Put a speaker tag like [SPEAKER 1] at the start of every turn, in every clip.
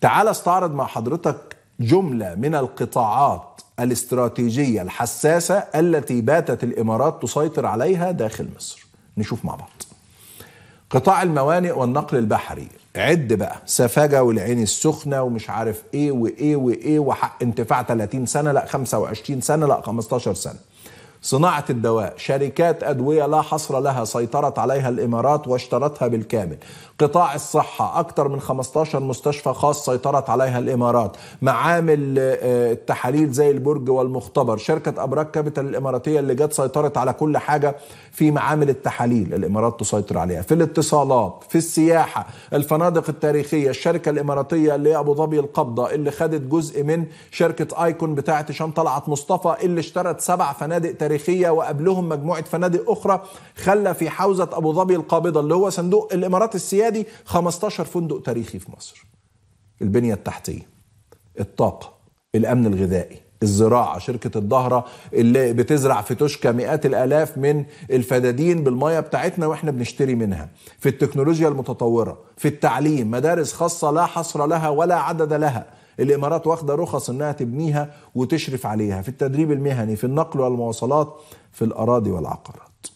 [SPEAKER 1] تعال استعرض مع حضرتك جملة من القطاعات الاستراتيجية الحساسة التي باتت الإمارات تسيطر عليها داخل مصر نشوف مع بعض قطاع الموانئ والنقل البحري عد بقى سفاجة والعين السخنة ومش عارف ايه وايه وايه وحق انتفاع 30 سنة لا 25 سنة لا 15 سنة صناعة الدواء شركات أدوية لا حصر لها سيطرت عليها الإمارات واشترتها بالكامل قطاع الصحة أكثر من 15 مستشفى خاص سيطرت عليها الإمارات معامل آه، التحاليل زي البرج والمختبر شركة أبراج كابيتال الإماراتية اللي جت سيطرت على كل حاجة في معامل التحاليل الإمارات تسيطر عليها في الاتصالات في السياحة الفنادق التاريخية الشركة الإماراتية اللي هي أبو ظبي القبضة اللي خدت جزء من شركة آيكون بتاعة هشام طلعت مصطفى اللي اشترت سبع فنادق تاريخية التاريخية وقبلهم مجموعة فنادق أخرى خلى في حوزة أبو ظبي القابضة اللي هو صندوق الإمارات السيادي 15 فندق تاريخي في مصر البنية التحتية الطاقة الأمن الغذائي الزراعة شركة الظهرة اللي بتزرع في توشكا مئات الآلاف من الفدادين بالمية بتاعتنا وإحنا بنشتري منها في التكنولوجيا المتطورة في التعليم مدارس خاصة لا حصر لها ولا عدد لها الامارات واخده رخص انها تبنيها وتشرف عليها في التدريب المهني في النقل والمواصلات في الاراضي والعقارات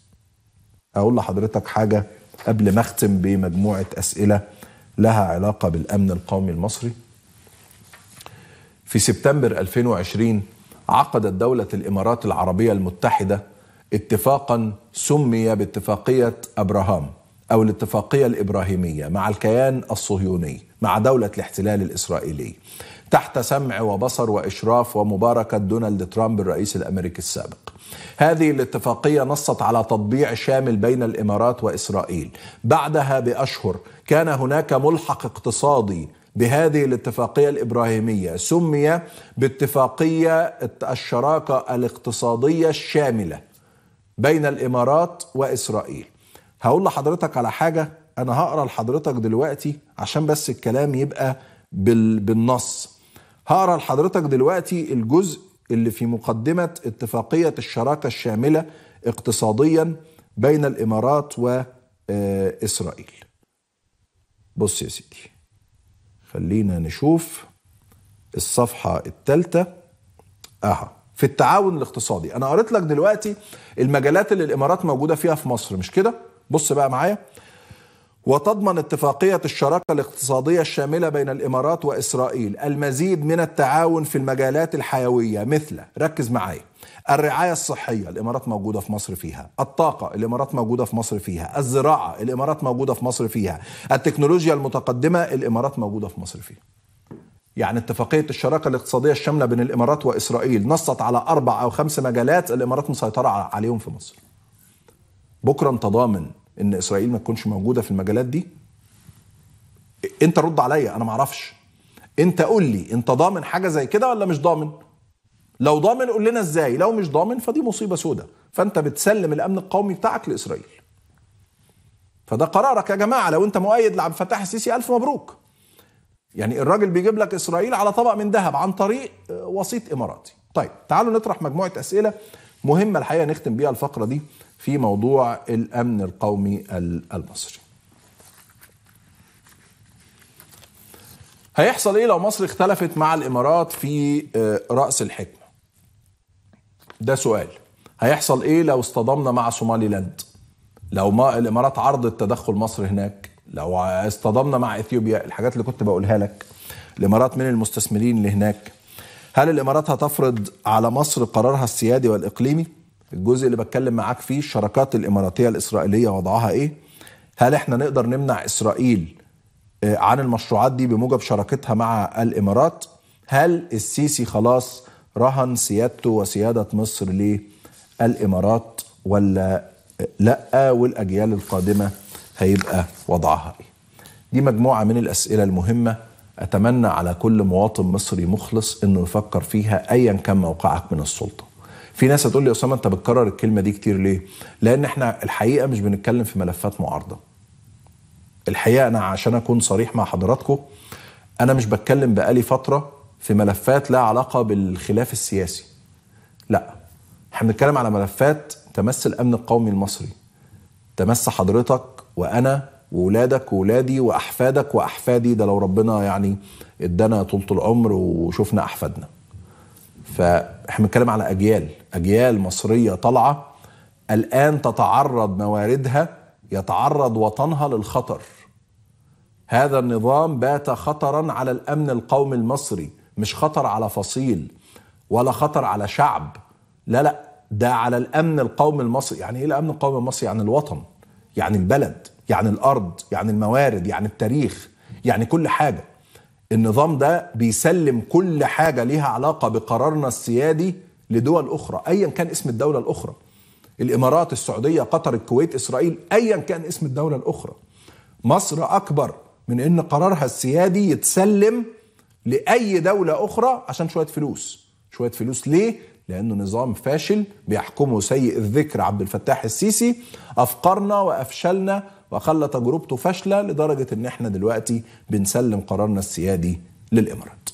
[SPEAKER 1] اقول لحضرتك حاجه قبل ما اختم بمجموعه اسئله لها علاقه بالامن القومي المصري في سبتمبر 2020 عقدت دولة الإمارات العربية المتحدة اتفاقا سمي باتفاقية أبراهام أو الاتفاقية الإبراهيمية مع الكيان الصهيوني مع دولة الاحتلال الإسرائيلي تحت سمع وبصر واشراف ومباركه دونالد ترامب الرئيس الامريكي السابق. هذه الاتفاقيه نصت على تطبيع شامل بين الامارات واسرائيل. بعدها باشهر كان هناك ملحق اقتصادي بهذه الاتفاقيه الابراهيميه سمي باتفاقيه الشراكه الاقتصاديه الشامله بين الامارات واسرائيل. هقول لحضرتك على حاجه انا هقرا لحضرتك دلوقتي عشان بس الكلام يبقى بالنص هقرا لحضرتك دلوقتي الجزء اللي في مقدمه اتفاقيه الشراكه الشامله اقتصاديا بين الامارات واسرائيل. آه، بص يا سيدي خلينا نشوف الصفحه الثالثه اها في التعاون الاقتصادي انا قريت لك دلوقتي المجالات اللي الامارات موجوده فيها في مصر مش كده؟ بص بقى معايا وتضمن اتفاقية الشراكة الاقتصادية الشاملة بين الإمارات وإسرائيل المزيد من التعاون في المجالات الحيوية مثل ركز معايا الرعاية الصحية الإمارات موجودة في مصر فيها الطاقة الإمارات موجودة في مصر فيها الزراعة الإمارات موجودة في مصر فيها التكنولوجيا المتقدمة الإمارات موجودة في مصر فيها يعني اتفاقية الشراكة الاقتصادية الشاملة بين الإمارات وإسرائيل نصت على أربع أو خمس مجالات الإمارات مسيطرة عليهم في مصر بكرة أنت ضامن ان اسرائيل ما تكونش موجوده في المجالات دي انت رد عليا انا ما اعرفش انت قول لي انت ضامن حاجه زي كده ولا مش ضامن لو ضامن قول لنا ازاي لو مش ضامن فدي مصيبه سودة فانت بتسلم الامن القومي بتاعك لاسرائيل فده قرارك يا جماعه لو انت مؤيد لعبد الفتاح السيسي الف مبروك يعني الراجل بيجيب لك اسرائيل على طبق من ذهب عن طريق آه، وسيط اماراتي طيب تعالوا نطرح مجموعه اسئله مهمه الحقيقه نختم بيها الفقره دي في موضوع الامن القومي المصري. هيحصل ايه لو مصر اختلفت مع الامارات في آه، راس الحكمه؟ ده سؤال. هيحصل ايه لو اصطدمنا مع سومالي لاند؟ لو ما الامارات عرضت تدخل مصر هناك، لو اصطدمنا مع اثيوبيا، الحاجات اللي كنت بقولها لك. الامارات من المستثمرين اللي هناك هل الامارات هتفرض على مصر قرارها السيادي والاقليمي الجزء اللي بتكلم معاك فيه الشراكات الاماراتيه الاسرائيليه وضعها ايه هل احنا نقدر نمنع اسرائيل آه، عن المشروعات دي بموجب شراكتها مع الامارات هل السيسي خلاص رهن سيادته وسياده مصر للامارات ولا آه، لا والاجيال القادمه هيبقى وضعها ايه دي مجموعه من الاسئله المهمه اتمنى على كل مواطن مصري مخلص انه يفكر فيها ايا كان موقعك من السلطه في ناس هتقول لي يا اسامه انت بتكرر الكلمه دي كتير ليه لان احنا الحقيقه مش بنتكلم في ملفات معارضه الحقيقه انا عشان اكون صريح مع حضراتكم انا مش بتكلم بقالي فتره في ملفات لها علاقه بالخلاف السياسي لا احنا بنتكلم على ملفات تمس الامن القومي المصري تمس حضرتك وانا واولادك واولادي واحفادك واحفادي ده لو ربنا يعني ادانا طولة العمر وشفنا احفادنا فاحنا بنتكلم على اجيال اجيال مصريه طالعه الان تتعرض مواردها يتعرض وطنها للخطر هذا النظام بات خطرا على الامن القومي المصري مش خطر على فصيل ولا خطر على شعب لا لا ده على الامن القومي المصري يعني ايه الامن القومي المصري يعني الوطن يعني البلد يعني الارض يعني الموارد يعني التاريخ يعني كل حاجه النظام ده بيسلم كل حاجه ليها علاقه بقرارنا السيادي لدول اخرى ايا كان اسم الدوله الاخرى الامارات السعوديه قطر الكويت اسرائيل ايا كان اسم الدوله الاخرى مصر اكبر من ان قرارها السيادي يتسلم لاي دوله اخرى عشان شويه فلوس شويه فلوس ليه لأنه نظام فاشل بيحكمه سيء الذكر عبد الفتاح السيسي أفقرنا وأفشلنا وخلى تجربته فاشلة لدرجة إن إحنا دلوقتي بنسلم قرارنا السيادي للإمارات